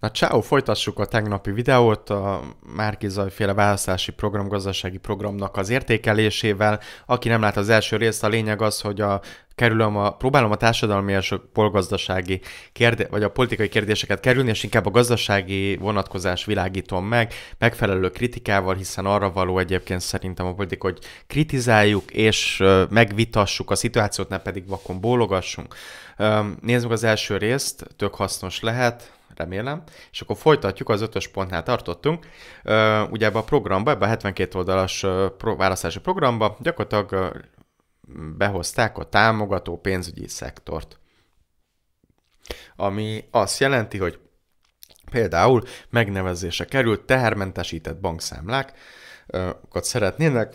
Na ciao, folytassuk a tegnapi videót a Márki Zajféle választási program, gazdasági programnak az értékelésével. Aki nem lát az első részt, a lényeg az, hogy a, kerülöm a, próbálom a társadalmi és a polgazdasági kérde, vagy a politikai kérdéseket kerülni, és inkább a gazdasági vonatkozás világítom meg, megfelelő kritikával, hiszen arra való egyébként szerintem a politik, hogy kritizáljuk és megvitassuk a szituációt, ne pedig vakon bólogassunk. Nézzük az első részt, tök hasznos lehet remélem. És akkor folytatjuk, az ötös pontnál tartottunk. Ugye ebbe a programba, ebbe a 72 oldalas választási programba gyakorlatilag behozták a támogató pénzügyi szektort. Ami azt jelenti, hogy például megnevezése került tehermentesített bankszámlák, akkor szeretnének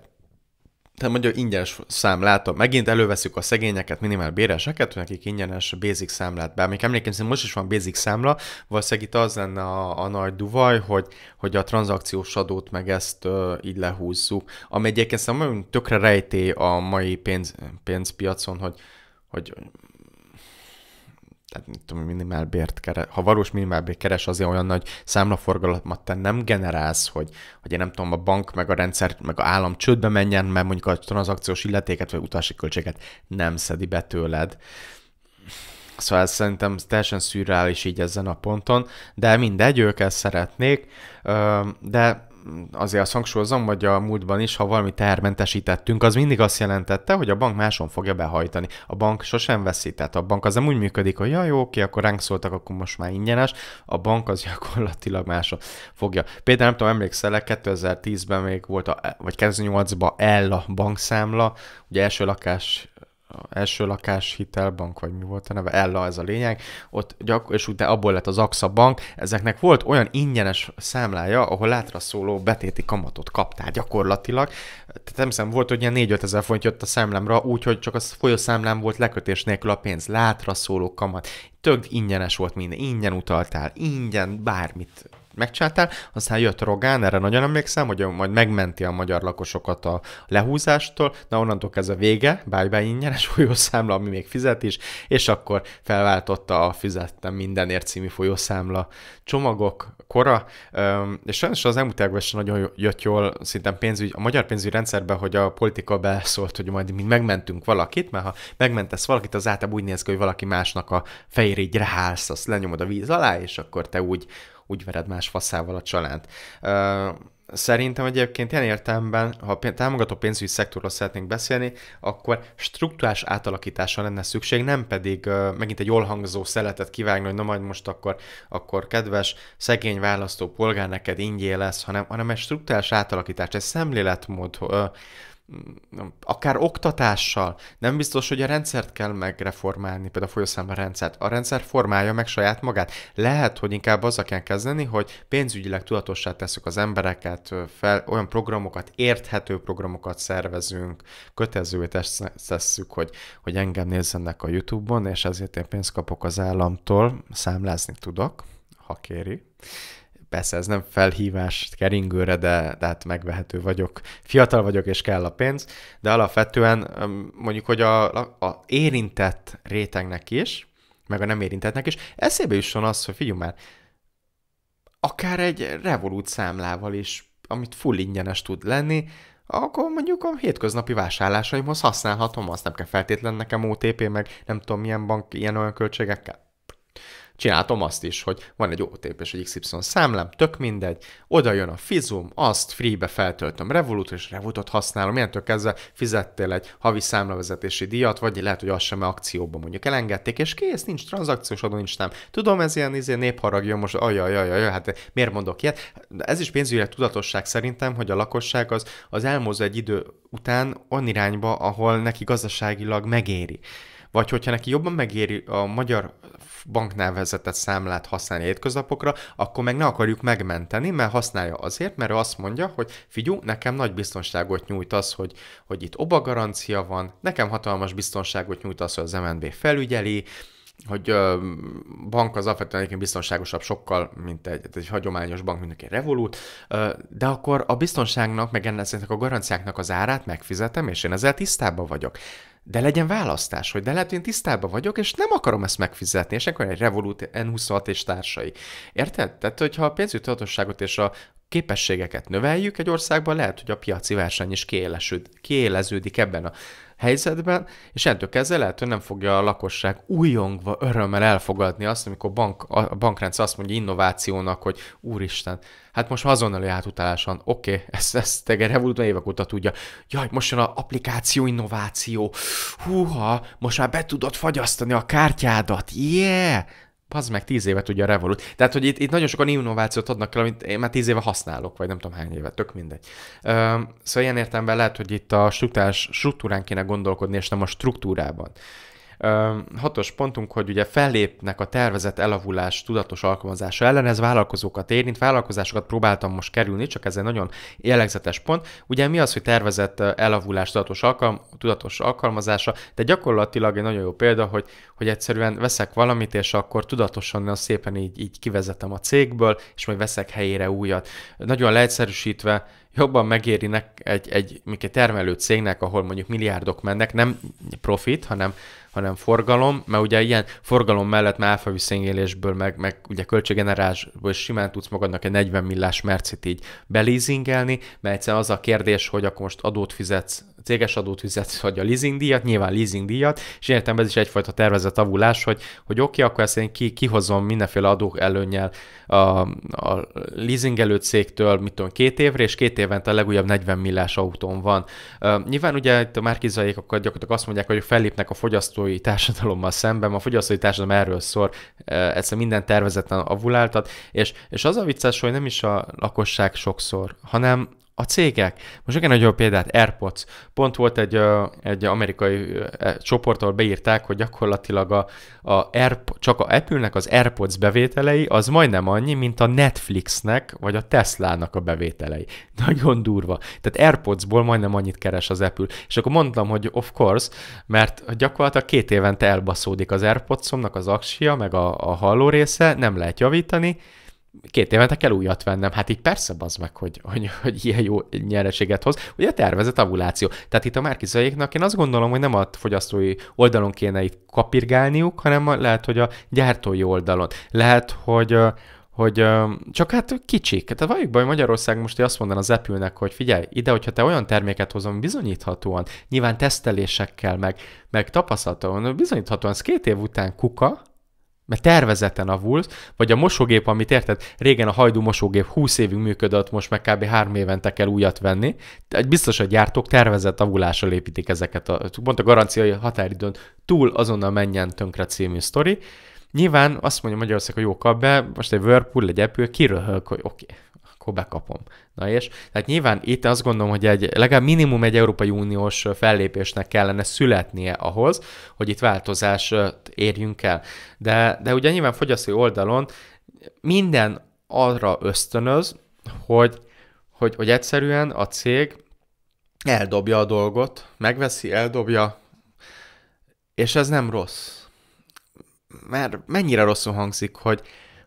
te mondja, ingyenes számlát, megint előveszük a szegényeket, minimál béreseket, nekik ingyenes basic számlát. Bár még emlékeim szerint most is van basic számla, valószínűleg itt az lenne a, a nagy duvaj, hogy, hogy a tranzakciós adót meg ezt ö, így lehúzzuk. Ami egyébként szerintem tökre rejté a mai pénz, pénzpiacon, hogy, hogy tehát mit tudom, minimálbért keres, ha valós minimálbért keres, azért olyan nagy számlaforgalmat te nem generálsz, hogy, hogy én nem tudom, a bank, meg a rendszer, meg a állam csődbe menjen, mert mondjuk a tranzakciós illetéket, vagy utalási költséget nem szedi be tőled. Szóval ez szerintem teljesen szürreális így ezen a ponton, de mindegy, ők ezt szeretnék, de azért azt hangsúlyozom, hogy a múltban is, ha valami termentesítettünk, az mindig azt jelentette, hogy a bank máson fogja behajtani. A bank sosem veszített. A bank az nem úgy működik, hogy ja, jó, oké, akkor ránk szóltak, akkor most már ingyenes. A bank az gyakorlatilag máson fogja. Például nem tudom, emlékszel 2010-ben még volt, a, vagy 2008-ban el a bankszámla, ugye első lakás első lakás hitelbank, vagy mi volt a neve, Ella ez a lényeg, ott gyakor- és utána abból lett az AXA bank, ezeknek volt olyan ingyenes számlája, ahol látra szóló betéti kamatot kaptál gyakorlatilag. Tehát nem hiszem, volt, hogy ilyen 4 ezer font jött a számlámra, úgyhogy csak a folyószámlám volt lekötés nélkül a pénz, látra szóló kamat. Tök ingyenes volt minden, ingyen utaltál, ingyen bármit megcsináltál, aztán jött Rogán, erre nagyon emlékszem, hogy majd megmenti a magyar lakosokat a lehúzástól, na onnantól ez a vége, bye-bye ingyenes folyószámla, ami még fizet is, és akkor felváltotta a fizettem mindenért című folyószámla csomagok kora, és sajnos az elmúlt években sem nagyon jött jól szintén pénzügy, a magyar pénzügyi rendszerben, hogy a politika beleszólt, hogy majd mi megmentünk valakit, mert ha megmentesz valakit, az általában úgy néz ki, hogy valaki másnak a fejére így rehálsz, azt lenyomod a víz alá, és akkor te úgy úgy vered más faszával a család. Szerintem egyébként ilyen értelemben, ha támogató pénzügyi szektorról szeretnénk beszélni, akkor struktúrás átalakításra lenne szükség, nem pedig uh, megint egy jól hangzó szeletet kivágni, hogy na majd most akkor, akkor kedves, szegény választó polgár neked ingyé lesz, hanem, hanem egy struktúrás átalakítás, egy szemléletmód, uh, akár oktatással. Nem biztos, hogy a rendszert kell megreformálni, például a folyószámban rendszert. A rendszer formálja meg saját magát. Lehet, hogy inkább azzal kell kezdeni, hogy pénzügyileg tudatossá tesszük az embereket, fel, olyan programokat, érthető programokat szervezünk, kötelezővé tesszük, hogy, hogy engem nézzenek a YouTube-on, és ezért én pénzt kapok az államtól, számlázni tudok, ha kéri persze ez nem felhívás keringőre, de, de hát megvehető vagyok, fiatal vagyok, és kell a pénz, de alapvetően mondjuk, hogy a, a érintett rétegnek is, meg a nem érintettnek is, eszébe jusson az, hogy figyelj már, akár egy revolút számlával is, amit full ingyenes tud lenni, akkor mondjuk a hétköznapi vásárlásaimhoz használhatom, azt nem kell feltétlen nekem OTP, meg nem tudom milyen bank ilyen olyan költségekkel csináltam azt is, hogy van egy OTP és egy XY számlám, tök mindegy, oda jön a Fizum, azt freebe feltöltöm Revolut, és Revolutot használom, ilyentől kezdve fizettél egy havi számlavezetési díjat, vagy lehet, hogy azt sem akcióban mondjuk elengedték, és kész, nincs tranzakciós adó, nincs nem. Tudom, ez ilyen izé, népharag jön most, ajaj, ajaj, ajaj, hát miért mondok ilyet? Ez is pénzügyi tudatosság szerintem, hogy a lakosság az, az elmozdul egy idő után on irányba, ahol neki gazdaságilag megéri vagy hogyha neki jobban megéri a magyar banknál vezetett számlát használni hétköznapokra, akkor meg ne akarjuk megmenteni, mert használja azért, mert ő azt mondja, hogy figyú, nekem nagy biztonságot nyújt az, hogy, hogy itt oba garancia van, nekem hatalmas biztonságot nyújt az, hogy az MNB felügyeli, hogy ö, bank az alapvetően egyébként biztonságosabb sokkal, mint egy, egy hagyományos bank, mint egy revolút, ö, de akkor a biztonságnak, meg ennek a garanciáknak az árát megfizetem, és én ezzel tisztában vagyok de legyen választás, hogy de lehet, hogy én tisztában vagyok, és nem akarom ezt megfizetni, és akkor egy Revolut N26 és társai. Érted? Tehát, hogyha a pénzügyi tudatosságot és a képességeket növeljük egy országban, lehet, hogy a piaci verseny is kiéleződik ebben a helyzetben, és ettől kezdve lehet, hogy nem fogja a lakosság újongva, örömmel elfogadni azt, amikor bank, a bankrendszer azt mondja innovációnak, hogy úristen, hát most azonnali átutalás van, oké, okay, ezt, ezt Teger Revolut évek óta tudja. Jaj, most jön a applikáció innováció, húha, most már be tudod fagyasztani a kártyádat, yeah! az meg tíz évet ugye a Revolut. Tehát, hogy itt, itt nagyon sokan innovációt adnak el, amit én már tíz éve használok, vagy nem tudom hány éve, tök mindegy. Üm, szóval ilyen értelemben lehet, hogy itt a struktúrás, struktúrán kéne gondolkodni, és nem a struktúrában. Hatos pontunk, hogy ugye fellépnek a tervezett elavulás tudatos alkalmazása ellen, ez vállalkozókat érint, vállalkozásokat próbáltam most kerülni, csak ez egy nagyon jellegzetes pont. Ugye mi az, hogy tervezett elavulás tudatos, alkalm- tudatos alkalmazása, de gyakorlatilag egy nagyon jó példa, hogy, hogy egyszerűen veszek valamit, és akkor tudatosan nagyon szépen így, így kivezetem a cégből, és majd veszek helyére újat. Nagyon leegyszerűsítve, jobban megéri egy, egy, egy termelő cégnek, ahol mondjuk milliárdok mennek, nem profit, hanem hanem forgalom, mert ugye ilyen forgalom mellett már áfa visszaingélésből, meg, meg ugye költséggenerálásból simán tudsz magadnak egy 40 millás mercit így belízingelni, mert egyszerűen az a kérdés, hogy akkor most adót fizetsz céges adót fizet, vagy a leasing díjat, nyilván leasing díjat, és értem ez is egyfajta tervezett avulás, hogy, hogy oké, okay, akkor ezt én ki, kihozom mindenféle adók előnyel a, a előtt cégtől, mit tudom, két évre, és két évente a legújabb 40 millás autón van. Uh, nyilván ugye itt a márkizaiék akkor gyakorlatilag azt mondják, hogy fellépnek a fogyasztói társadalommal szemben, a fogyasztói társadalom erről szól, uh, ezt minden tervezetlen avuláltat, és, és az a vicces, hogy nem is a lakosság sokszor, hanem a cégek. Most egy nagyobb példát, AirPods. Pont volt egy, egy amerikai e, csoport, ahol beírták, hogy gyakorlatilag a, a Airpo- csak a Apple-nek az AirPods bevételei az majdnem annyi, mint a Netflixnek vagy a Tesla-nak a bevételei. Nagyon durva. Tehát AirPods-ból majdnem annyit keres az Apple. És akkor mondtam, hogy of course, mert gyakorlatilag két évente elbaszódik az AirPodsomnak az aksia, meg a, a halló része, nem lehet javítani, két évente kell újat vennem. Hát így persze az meg, hogy, hogy, hogy ilyen jó nyereséget hoz. Ugye a tervezett avuláció. Tehát itt a márkizaiéknak én azt gondolom, hogy nem a fogyasztói oldalon kéne itt kapirgálniuk, hanem lehet, hogy a gyártói oldalon. Lehet, hogy hogy csak hát kicsik. Tehát valljuk be, hogy Magyarország most azt mondaná az epülnek, hogy figyelj, ide, hogyha te olyan terméket hozom bizonyíthatóan, nyilván tesztelésekkel, meg, meg tapasztalaton, bizonyíthatóan ez két év után kuka, mert tervezeten avulsz, vagy a mosógép, amit érted, régen a hajdú mosógép 20 évig működött, most meg kb. 3 évente kell újat venni. Tehát biztos a gyártók tervezett avulással építik ezeket a, pont a garanciai határidőn túl azonnal menjen tönkre című sztori. Nyilván azt mondja Magyarország, hogy jó, kap be, most egy Whirlpool, egy Apple, kiröhög, hogy oké, okay, akkor bekapom. Na és, tehát nyilván itt azt gondolom, hogy egy, legalább minimum egy Európai Uniós fellépésnek kellene születnie ahhoz, hogy itt változást érjünk el. De, de ugye nyilván fogyasztói oldalon minden arra ösztönöz, hogy, hogy, hogy egyszerűen a cég eldobja a dolgot, megveszi, eldobja, és ez nem rossz. Mert mennyire rosszul hangzik, hogy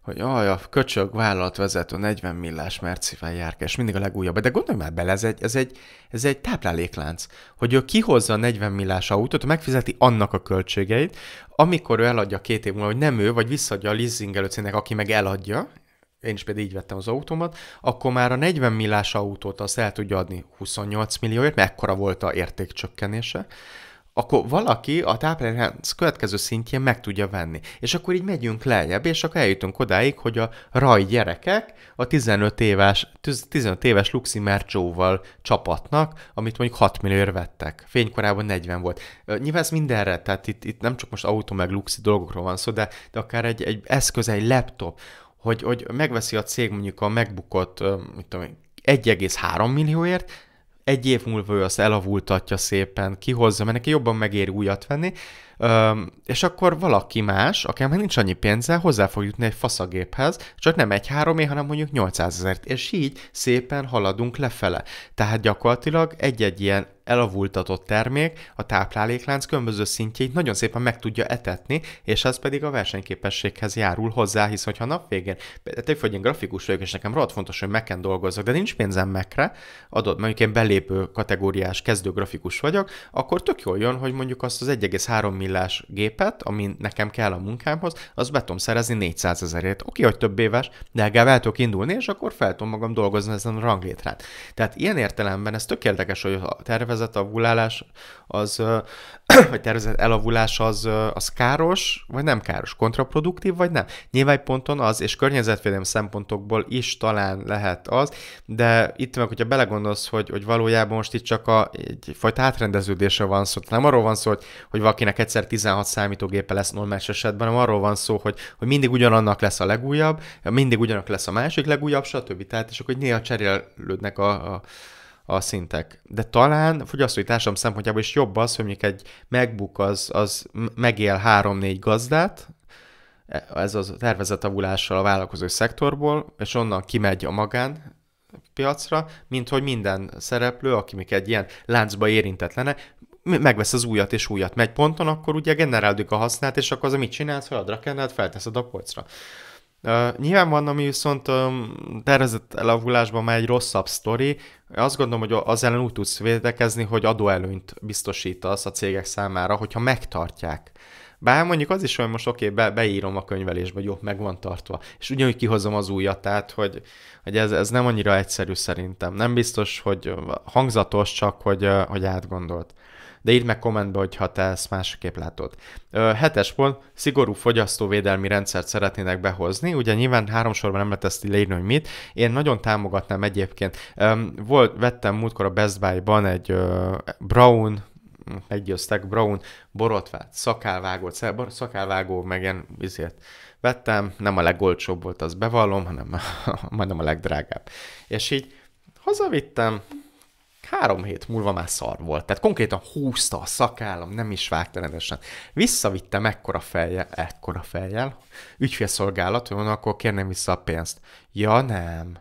hogy jaj, a köcsög vállalatvezető 40 millás mercivel és mindig a legújabb. De gondolj már bele, ez egy, ez egy, ez egy tápláléklánc, hogy ő kihozza a 40 millás autót, megfizeti annak a költségeit, amikor ő eladja két év múlva, hogy nem ő, vagy visszadja a leasing előcének, aki meg eladja, én is például így vettem az autómat, akkor már a 40 millás autót azt el tudja adni 28 millióért, mert ekkora volt a értékcsökkenése, akkor valaki a táplálás következő szintjén meg tudja venni. És akkor így megyünk lejjebb, és akkor eljutunk odáig, hogy a raj gyerekek a 15 éves, 15 éves Luxi Mercsóval csapatnak, amit mondjuk 6 millióért vettek. Fénykorában 40 volt. Nyilván ez mindenre, tehát itt, itt nem csak most autó meg Luxi dolgokról van szó, de, de akár egy, egy eszköz, egy laptop, hogy, hogy megveszi a cég mondjuk a megbukott, mit tudom, 1,3 millióért, egy év múlva ő azt elavultatja szépen, kihozza, mert neki jobban megér újat venni, Öm, és akkor valaki más, aki már nincs annyi pénze, hozzá fog jutni egy faszagéphez, csak nem egy három é, hanem mondjuk 800 ezer, és így szépen haladunk lefele. Tehát gyakorlatilag egy-egy ilyen elavultatott termék a tápláléklánc különböző szintjeit nagyon szépen meg tudja etetni, és ez pedig a versenyképességhez járul hozzá, hisz hogyha nap végén, tehát hogy én grafikus vagyok, és nekem rohadt fontos, hogy meken dolgozzak, de nincs pénzem mekre, adott mondjuk én belépő kategóriás kezdő grafikus vagyok, akkor tök jól jön, hogy mondjuk azt az 1,3 millás gépet, ami nekem kell a munkámhoz, az be tudom szerezni 400 ezerért. Oké, hogy több éves, de legalább el tudok indulni, és akkor fel tudom magam dolgozni ezen a ranglétrán. Tehát ilyen értelemben ez tök érdekes, hogy a tervezés tervezett avulálás, az, vagy tervezett elavulás az, az káros, vagy nem káros, kontraproduktív, vagy nem. Nyilván ponton az, és környezetvédelmi szempontokból is talán lehet az, de itt meg, hogyha belegondolsz, hogy, hogy valójában most itt csak a, egyfajta átrendeződésre van szó, nem arról van szó, hogy, hogy valakinek egyszer 16 számítógépe lesz normális esetben, hanem arról van szó, hogy, hogy mindig ugyanannak lesz a legújabb, mindig ugyanak lesz a másik legújabb, stb. Tehát, és akkor néha cserélődnek a, a a szintek. De talán fogyasztói társadalom szempontjából is jobb az, hogy mondjuk egy MacBook az, az megél 3-4 gazdát, e, ez az tervezett avulással a vállalkozó szektorból, és onnan kimegy a magán piacra, mint hogy minden szereplő, aki még egy ilyen láncba érintetlene, megvesz az újat és újat megy ponton, akkor ugye generálódik a használat, és akkor az, amit csinálsz, feladra kenned, felteszed a polcra. Uh, nyilván van, ami viszont um, tervezett elavulásban már egy rosszabb sztori. Azt gondolom, hogy az ellen úgy tudsz védekezni, hogy adóelőnyt biztosítasz a cégek számára, hogyha megtartják. Bár mondjuk az is, hogy most oké, okay, be, beírom a könyvelésbe, hogy jó, meg van tartva. És ugyanúgy kihozom az újat, tehát hogy, hogy ez, ez nem annyira egyszerű szerintem. Nem biztos, hogy hangzatos, csak hogy, hogy átgondolt de írd meg kommentbe, hogyha te ezt másképp látod. Ö, hetes pont, szigorú fogyasztóvédelmi rendszert szeretnének behozni, ugye nyilván három sorban nem lehet ezt leírni, hogy mit. Én nagyon támogatnám egyébként. Ö, volt, vettem múltkor a Best Buy-ban egy ö, Brown meggyőztek, Brown borotvát, szakálvágót, szakálvágó, meg ilyen vizet. vettem, nem a legolcsóbb volt, az bevallom, hanem majdnem a legdrágább. És így hazavittem, három hét múlva már szar volt. Tehát konkrétan húzta a szakállam, nem is vágta rendesen. Visszavitte mekkora fejjel, ekkora fejjel, ügyfélszolgálat, hogy akkor kérném vissza a pénzt. Ja nem,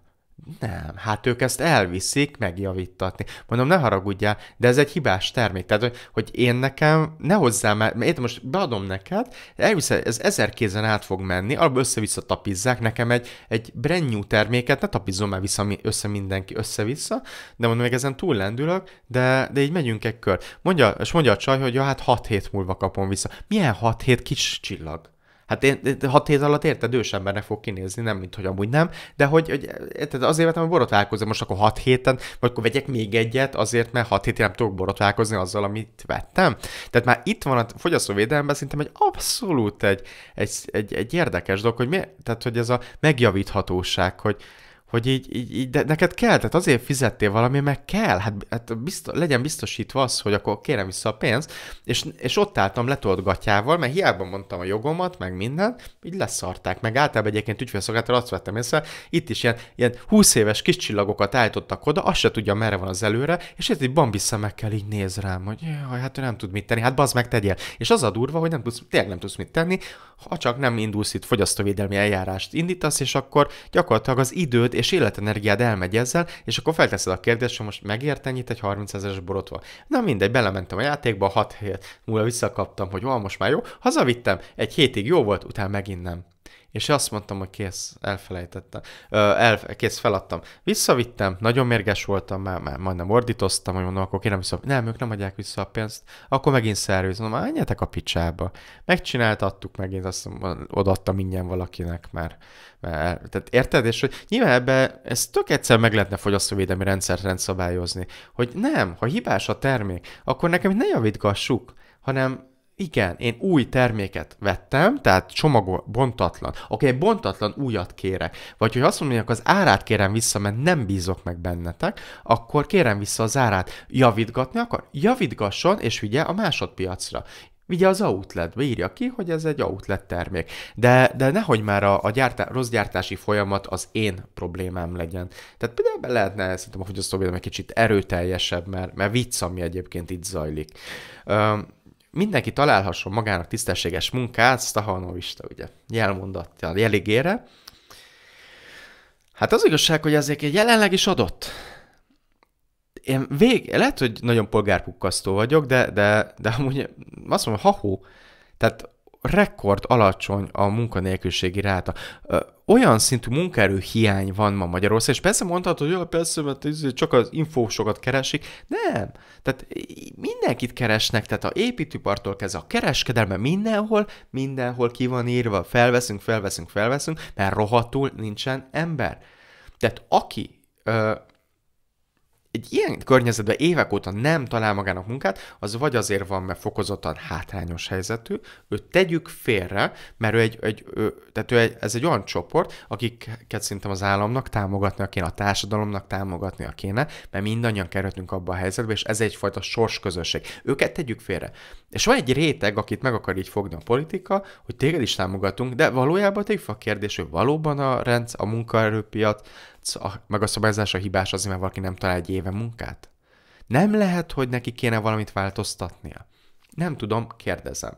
nem, hát ők ezt elviszik megjavítatni. Mondom, ne haragudjál, de ez egy hibás termék. Tehát, hogy én nekem, ne hozzám, mert én most beadom neked, elviszel, ez ezer kézen át fog menni, abból össze-vissza tapizzák, nekem egy, egy brand new terméket, ne tapizom, már vissza, össze mindenki össze-vissza, de mondom, még ezen túl lendülök, de, de így megyünk egy kör. Mondja, és mondja a csaj, hogy ja, hát 6 hét múlva kapom vissza. Milyen 6 hét kis csillag? Hát én, hat hét alatt érted, embernek fog kinézni, nem mint hogy amúgy nem, de hogy, hogy érted, azért, vettem, hogy borotválkozom, most akkor hat héten, vagy akkor vegyek még egyet, azért, mert hat héten nem tudok borotválkozni azzal, amit vettem. Tehát már itt van a fogyasztóvédelemben szerintem egy abszolút egy, egy, egy, egy érdekes dolog, hogy mi, tehát hogy ez a megjavíthatóság, hogy, hogy így, így, így de neked kell, tehát azért fizettél valami, meg kell, hát, hát biztos, legyen biztosítva az, hogy akkor kérem vissza a pénzt, és, és ott álltam letolt gatyával, mert hiába mondtam a jogomat, meg mindent, így leszarták, meg általában egyébként ügyfélszolgáltatóra azt vettem észre, itt is ilyen, ilyen 20 éves kis csillagokat állítottak oda, azt se tudja, merre van az előre, és itt egy bambi szemekkel így néz rám, hogy jaj, hát ő nem tud mit tenni, hát bazd meg tegyél. És az a durva, hogy nem tudsz, tényleg nem tudsz mit tenni, ha csak nem indulsz itt fogyasztóvédelmi eljárást indítasz, és akkor gyakorlatilag az időd és életenergiád elmegy ezzel, és akkor felteszed a kérdést, hogy most megért ennyit egy 30 ezeres borotva. Na mindegy, belementem a játékba, 6 hét múlva visszakaptam, hogy van most már jó, hazavittem, egy hétig jó volt, utána megint nem. És azt mondtam, hogy kész, elfelejtettem. Ö, el, kész, feladtam. Visszavittem, nagyon mérges voltam, már, már majdnem ordítoztam, hogy mondom, akkor kérem vissza, nem, ők nem adják vissza a pénzt, akkor megint szervizom, már menjetek a picsába. Megcsináltattuk megint, azt odaadtam ingyen valakinek már. mert Tehát érted? És hogy nyilván ebbe, ez tök egyszer meg lehetne fogyasztóvédelmi rendszert rendszabályozni, hogy nem, ha hibás a termék, akkor nekem ne javítgassuk, hanem igen, én új terméket vettem, tehát csomagol, bontatlan. Oké, okay, bontatlan újat kérek. Vagy hogy azt mondják, az árát kérem vissza, mert nem bízok meg bennetek, akkor kérem vissza az árát. Javítgatni akar? Javítgasson, és vigye a másodpiacra. Vigye az outletbe, írja ki, hogy ez egy outlet termék. De, de nehogy már a, a gyártá, rossz gyártási folyamat az én problémám legyen. Tehát például lehetne szerintem a fogyasztóvédelem egy kicsit erőteljesebb, mert, mert vicc, ami egyébként itt zajlik. Um, mindenki találhasson magának tisztességes munkát, Stahanovista, ugye, jelmondatja, jeligére. Hát az igazság, hogy ezek jelenleg is adott. Én vég, lehet, hogy nagyon polgárpukkasztó vagyok, de, de, de amúgy azt mondom, ha hú, Tehát rekord alacsony a munkanélküliségi ráta. Olyan szintű munkaerő hiány van ma Magyarországon, és persze mondhatod, hogy jaj, persze, mert izé csak az infósokat keresik. Nem. Tehát mindenkit keresnek, tehát a építőpartól kezdve a kereskedelme mindenhol, mindenhol ki van írva, felveszünk, felveszünk, felveszünk, mert rohadtul nincsen ember. Tehát aki ö, egy ilyen környezetben évek óta nem talál magának munkát, az vagy azért van, mert fokozottan hátrányos helyzetű, őt tegyük félre, mert ő egy, egy ő, tehát ő egy, ez egy olyan csoport, akiket szerintem az államnak támogatnia kéne, a társadalomnak támogatnia kéne, mert mindannyian kerültünk abba a helyzetbe, és ez egyfajta sorsközösség. Őket tegyük félre. És van egy réteg, akit meg akar így fogni a politika, hogy téged is támogatunk, de valójában tegyük fel a kérdés, hogy valóban a rendsz, a munkaerőpiac, Hát a, meg a szabályozás a hibás azért, mert valaki nem talál egy éve munkát? Nem lehet, hogy neki kéne valamit változtatnia? Nem tudom, kérdezem.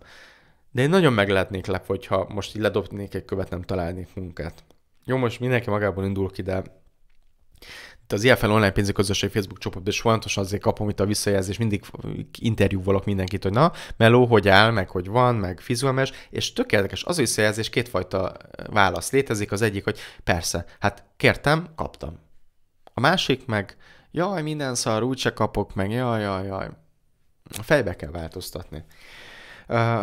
De én nagyon meg lehetnék lep, hogyha most így ledobnék egy követ, nem találnék munkát. Jó, most mindenki magából indul ki, de itt az IFL online pénzügyközösség Facebook csoportban is folyamatosan azért kapom itt a visszajelzést, mindig interjúvalok mindenkit, hogy na, meló, hogy áll, meg hogy van, meg fizuemes, és tökéletes az a visszajelzés kétfajta eh, válasz létezik, az egyik, hogy persze, hát kértem, kaptam. A másik meg, jaj, minden szar, úgyse kapok, meg jaj, jaj, jaj. A fejbe kell változtatni. Uh,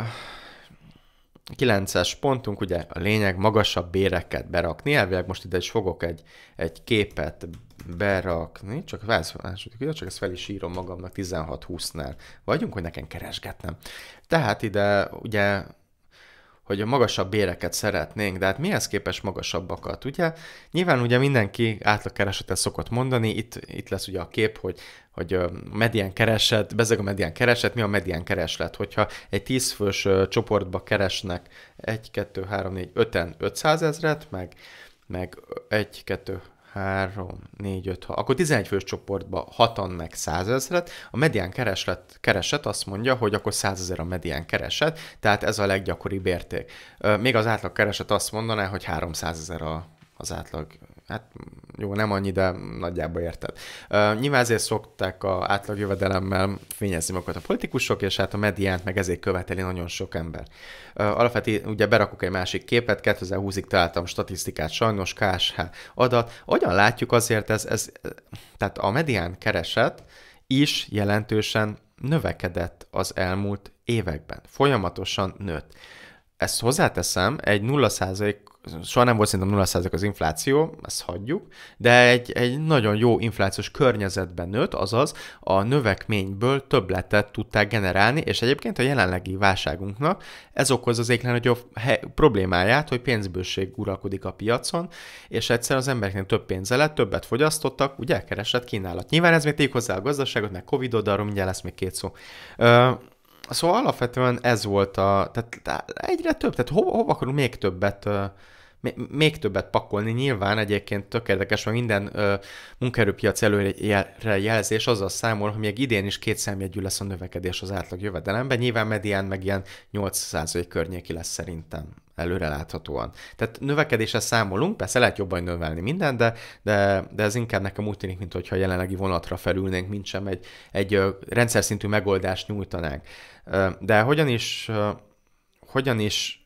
9-es pontunk, ugye a lényeg magasabb béreket berakni. Elvileg most ide is fogok egy, egy képet berakni, csak ez második csak ezt fel is írom magamnak 16-20-nál. Vagyunk, hogy nekem keresgetnem. Tehát ide ugye hogy a magasabb béreket szeretnénk, de hát mihez képes magasabbakat, ugye? Nyilván ugye mindenki átlagkeresetet szokott mondani, itt, itt lesz ugye a kép, hogy hogy a medián kereset, bezeg a medián kereset, mi a medián kereslet? Hogyha egy tízfős csoportba keresnek 1, 2, 3, 4, 5 500 ezret, meg, meg 1, 2, 3, 4, 5, 6, akkor 11 fős csoportba 6 meg 100 ezret, a medián kereslet, kereset azt mondja, hogy akkor 100 ezer a medián kereset, tehát ez a leggyakoribb érték. Még az átlag kereset azt mondaná, hogy 300 ezer a, az átlag hát jó, nem annyi, de nagyjából érted. Uh, nyilván ezért szokták a jövedelemmel fényezni magukat a politikusok, és hát a mediánt meg ezért követeli nagyon sok ember. Uh, alapvetően ugye berakok egy másik képet, 2020-ig találtam statisztikát, sajnos KSH adat. Hogyan látjuk azért ez, ez tehát a medián kereset is jelentősen növekedett az elmúlt években. Folyamatosan nőtt. Ezt hozzáteszem, egy 0% soha nem volt szerintem 0% az infláció, ezt hagyjuk, de egy, egy nagyon jó inflációs környezetben nőtt, azaz a növekményből többletet tudták generálni, és egyébként a jelenlegi válságunknak ez okoz az egyik legnagyobb problémáját, hogy pénzbőség uralkodik a piacon, és egyszer az embereknek több pénze lett, többet fogyasztottak, ugye keresett kínálat. Nyilván ez még hozzá a gazdaságot, meg covid od arról mindjárt lesz még két szó. Ö- Szóval alapvetően ez volt a, tehát egyre több, tehát hova, hova akarunk még többet még többet pakolni. Nyilván egyébként tökéletes, hogy minden ö, munkaerőpiac előre jelzés azzal számol, hogy még idén is két számjegyű lesz a növekedés az átlag jövedelemben. Nyilván medián meg ilyen 8% környéki lesz szerintem előreláthatóan. Tehát növekedésre számolunk, persze lehet jobban növelni minden, de, de, de ez inkább nekem úgy tűnik, mint hogyha jelenlegi vonatra felülnénk, mint sem egy, egy rendszer szintű megoldást nyújtanánk. De hogyan is, hogyan is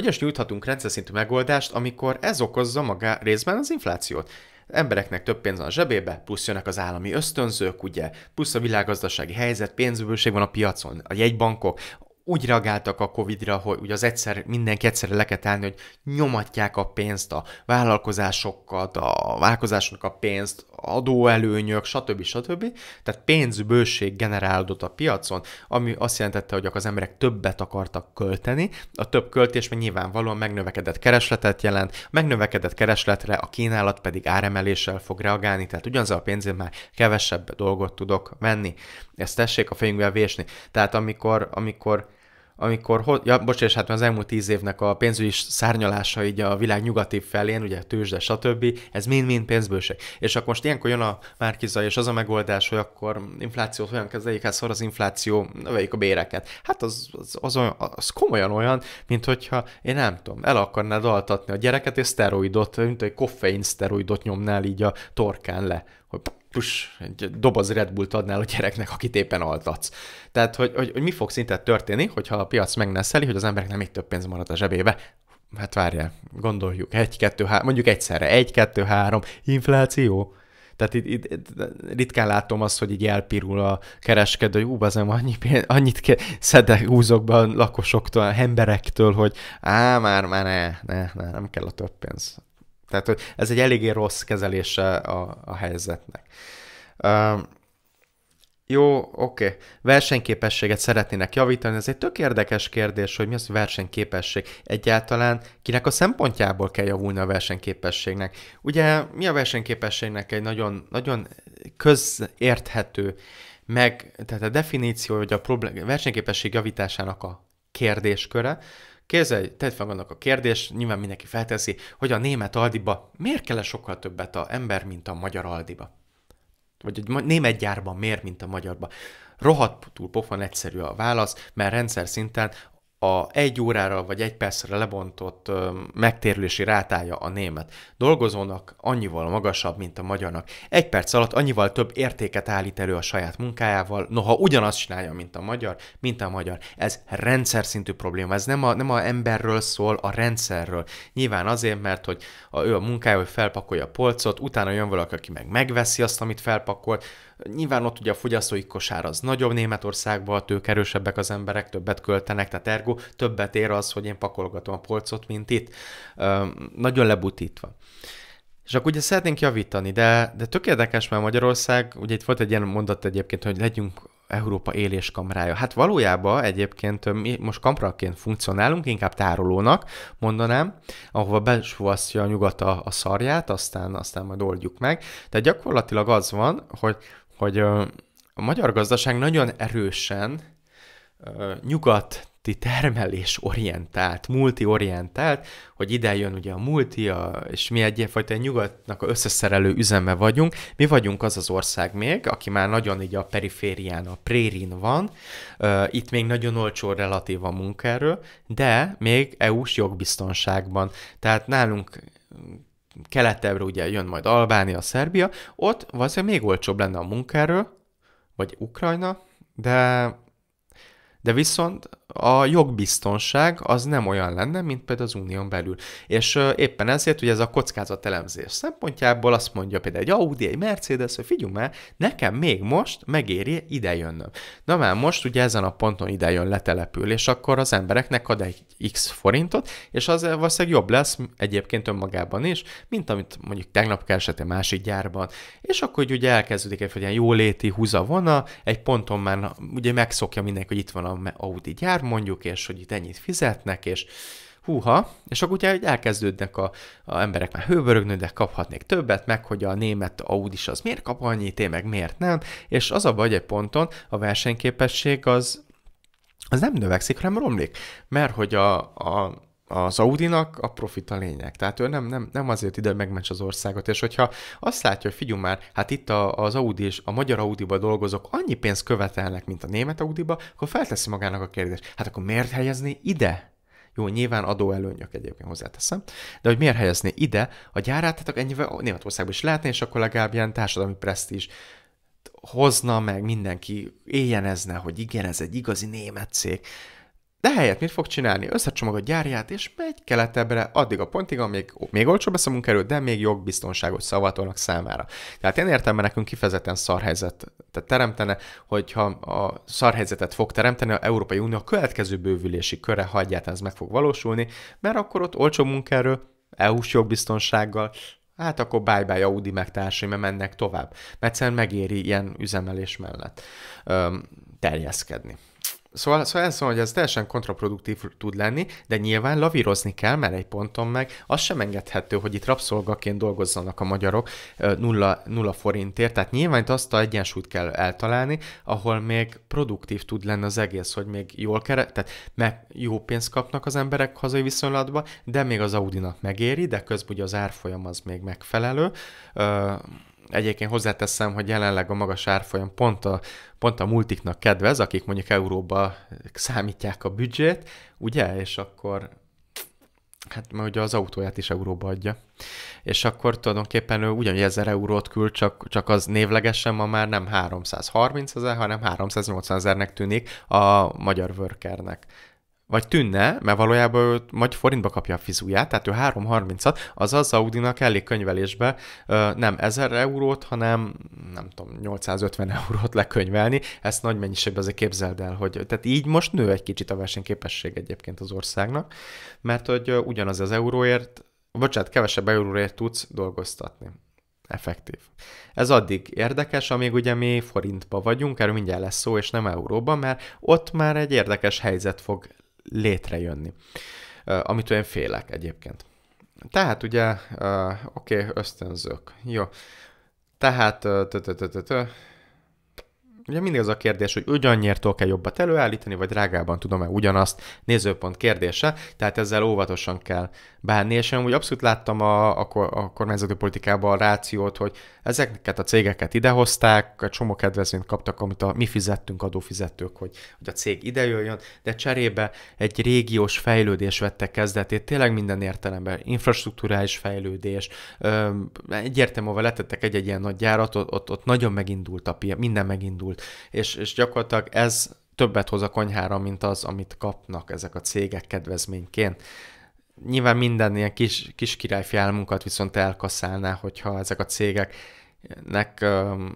hogyan nyújthatunk rendszer szintű megoldást, amikor ez okozza magá részben az inflációt? embereknek több pénz van a zsebébe, plusz jönnek az állami ösztönzők, ugye, plusz a világgazdasági helyzet, pénzbőség van a piacon, a jegybankok, úgy reagáltak a Covid-ra, hogy ugye az egyszer, mindenki egyszerre le kell állni, hogy nyomatják a pénzt, a vállalkozásokat, a vállalkozásnak a pénzt, adóelőnyök, stb. stb. Tehát pénzbőség generálódott a piacon, ami azt jelentette, hogy az emberek többet akartak költeni, a több költés meg nyilvánvalóan megnövekedett keresletet jelent, megnövekedett keresletre a kínálat pedig áremeléssel fog reagálni, tehát ugyanaz a pénzért már kevesebb dolgot tudok venni. Ezt tessék a fejünkbe vésni. Tehát amikor, amikor amikor, ja, bocsánat, hát az elmúlt tíz évnek a pénzügyi szárnyalása így a világ nyugati felén, ugye tőzsde, stb., ez mind-mind pénzbőség. És akkor most ilyenkor jön a márkizai, és az a megoldás, hogy akkor inflációt olyan kezdjék, hát szor az infláció, növeljük a béreket. Hát az, az, az, olyan, az komolyan olyan, mint hogyha, én nem tudom, el akarnád altatni a gyereket, és szteroidot, mint egy koffein szteroidot nyomnál így a torkán le, hogy plusz egy doboz Red Bullt adnál a gyereknek, akit éppen altatsz. Tehát, hogy, hogy, hogy mi fog szinte történni, hogyha a piac megneszeli, hogy az embereknek még több pénz marad a zsebébe? Hát várjál, gondoljuk, egy, kettő, három, mondjuk egyszerre, egy, kettő, három, infláció. Tehát itt, itt, itt ritkán látom azt, hogy így elpirul a kereskedő, hogy ú, bazen, annyi pénz, annyit ke- szedek, húzok be a lakosoktól, a emberektől, hogy á, már, már ne, ne, ne, nem kell a több pénz. Tehát, hogy ez egy eléggé rossz kezelése a, a helyzetnek. Um, jó, oké. Okay. Versenyképességet szeretnének javítani. Ez egy tök érdekes kérdés, hogy mi az, hogy versenyképesség. Egyáltalán kinek a szempontjából kell javulni a versenyképességnek? Ugye mi a versenyképességnek egy nagyon, nagyon közérthető, meg, tehát a definíció, hogy a problém, versenyképesség javításának a kérdésköre, Képzelj, tedd fel annak a kérdés, nyilván mindenki felteszi, hogy a német aldiba miért kell sokkal többet a ember, mint a magyar aldiba? Vagy egy német gyárban miért, mint a magyarban? Rohadtul pofon egyszerű a válasz, mert rendszer szinten a egy órára vagy egy percre lebontott ö, megtérülési rátája a német dolgozónak annyival magasabb, mint a magyarnak. Egy perc alatt annyival több értéket állít elő a saját munkájával, noha ugyanazt csinálja, mint a magyar, mint a magyar. Ez rendszer szintű probléma, ez nem a, nem a emberről szól, a rendszerről. Nyilván azért, mert hogy a, ő a munkájával felpakolja a polcot, utána jön valaki, aki meg megveszi azt, amit felpakolt, Nyilván ott ugye a fogyasztói kosár az nagyobb Németországban, a tők erősebbek az emberek, többet költenek, tehát ergo világú, többet ér az, hogy én pakolgatom a polcot, mint itt. Nagyon lebutítva. És akkor ugye szeretnénk javítani, de, de tök érdekes, mert Magyarország, ugye itt volt egy ilyen mondat egyébként, hogy legyünk Európa éléskamrája. Hát valójában egyébként mi most kamraként funkcionálunk, inkább tárolónak mondanám, ahova besúvasztja a nyugat a, a szarját, aztán, aztán majd oldjuk meg. Tehát gyakorlatilag az van, hogy, hogy a magyar gazdaság nagyon erősen nyugat termelés orientált multi orientált, hogy ide jön ugye a multi, a, és mi egyfajta nyugatnak a összeszerelő üzeme vagyunk. Mi vagyunk az az ország még, aki már nagyon így a periférián, a prérin van. Itt még nagyon olcsó relatív a munkaerő, de még EU-s jogbiztonságban. Tehát nálunk keletebbre ugye jön majd Albánia, Szerbia, ott valószínűleg még olcsóbb lenne a munkaerő, vagy Ukrajna, de de viszont a jogbiztonság az nem olyan lenne, mint például az unión belül. És éppen ezért, hogy ez a elemzés szempontjából azt mondja például egy Audi, egy Mercedes, hogy figyelj már, nekem még most megéri ide jönnöm. Na már most ugye ezen a ponton ide jön letelepül, és akkor az embereknek ad egy x forintot, és az valószínűleg jobb lesz egyébként önmagában is, mint amit mondjuk tegnap keresett egy másik gyárban. És akkor ugye elkezdődik egy ilyen jóléti húzavona, egy ponton már ugye megszokja mindenki, hogy itt van a Audi gyár mondjuk, és hogy itt ennyit fizetnek, és húha, és akkor ugye elkezdődnek a, a emberek már hőbörögni, de kaphatnék többet, meg hogy a német is az miért kap annyit, én meg miért nem, és az a vagy egy ponton a versenyképesség az, az nem növekszik, hanem romlik, mert hogy a, a az Audinak a profit a lényeg. Tehát ő nem, nem, nem azért ide megments az országot, és hogyha azt látja, hogy figyelj már, hát itt a, az Audi és a magyar Audiba dolgozok, annyi pénzt követelnek, mint a német Audiba, akkor felteszi magának a kérdést, hát akkor miért helyezni ide? Jó, nyilván adóelőnyök egyébként hozzáteszem, de hogy miért helyezni ide a gyárát, tehát ennyivel Németországban is lehetne, és akkor legalább ilyen társadalmi presztízs hozna meg, mindenki éljenezne, hogy igen, ez egy igazi német cég. De helyett mit fog csinálni? Összecsomag a gyárját, és megy keletebbre, addig a pontig, amíg még olcsóbb lesz a munkerő, de még jogbiztonságot szavatolnak számára. Tehát én értelme nekünk kifejezetten szarhelyzetet teremtene, hogyha a szarhelyzetet fog teremteni a Európai Unió a következő bővülési köre, ha egyáltalán ez meg fog valósulni, mert akkor ott olcsó munkerő, EU-s jogbiztonsággal, hát akkor bye-bye Audi meg társai, mert mennek tovább. Mert egyszerűen megéri ilyen üzemelés mellett öm, terjeszkedni. Szóval, szóval ez hogy ez teljesen kontraproduktív tud lenni, de nyilván lavírozni kell, mert egy ponton meg az sem engedhető, hogy itt rabszolgaként dolgozzanak a magyarok nulla, nulla forintért. Tehát nyilván itt azt a egyensúlyt kell eltalálni, ahol még produktív tud lenni az egész, hogy még jól kere, tehát meg jó pénzt kapnak az emberek hazai viszonylatba, de még az Audinak megéri, de közben ugye az árfolyam az még megfelelő. Egyébként hozzáteszem, hogy jelenleg a magas árfolyam pont a, pont a multiknak kedvez, akik mondjuk euróba számítják a büdzsét, ugye? És akkor hát mert ugye az autóját is euróba adja. És akkor tulajdonképpen ő ugyanúgy 1000 eurót küld, csak, csak az névlegesen ma már nem 330 ezer, hanem 380 ezernek tűnik a magyar workernek vagy tűnne, mert valójában ő majd forintba kapja a fizuját, tehát ő 3.30-at, azaz Audi-nak elég könyvelésbe nem 1000 eurót, hanem nem tudom, 850 eurót lekönyvelni, ezt nagy mennyiségben azért képzeld el, hogy tehát így most nő egy kicsit a versenyképesség egyébként az országnak, mert hogy ugyanaz az euróért, bocsánat, kevesebb euróért tudsz dolgoztatni effektív. Ez addig érdekes, amíg ugye mi forintba vagyunk, erről mindjárt lesz szó, és nem euróban, mert ott már egy érdekes helyzet fog létrejönni, amitől olyan félek egyébként. Tehát ugye, oké, okay, ösztönzők. Jó. Tehát Ugye mindig az a kérdés, hogy ugyannyértól kell jobbat előállítani, vagy drágában tudom-e ugyanazt, nézőpont kérdése, tehát ezzel óvatosan kell bánni, és én úgy abszolút láttam a, a, a kormányzati politikában a rációt, hogy ezeket a cégeket idehozták, a csomó kedvezményt kaptak, amit a, mi fizettünk adófizetők, hogy, hogy a cég jöjjön, de cserébe egy régiós fejlődés vette kezdetét, tényleg minden értelemben, infrastruktúrális fejlődés, egyértelműen letettek egy-egy ilyen nagy gyárat, ott, ott, ott nagyon megindult a piac, minden megindult, és, és gyakorlatilag ez többet hoz a konyhára, mint az, amit kapnak ezek a cégek kedvezményként. Nyilván minden ilyen kis, kis királyfi álmunkat viszont elkaszálná, hogyha ezek a cégek nek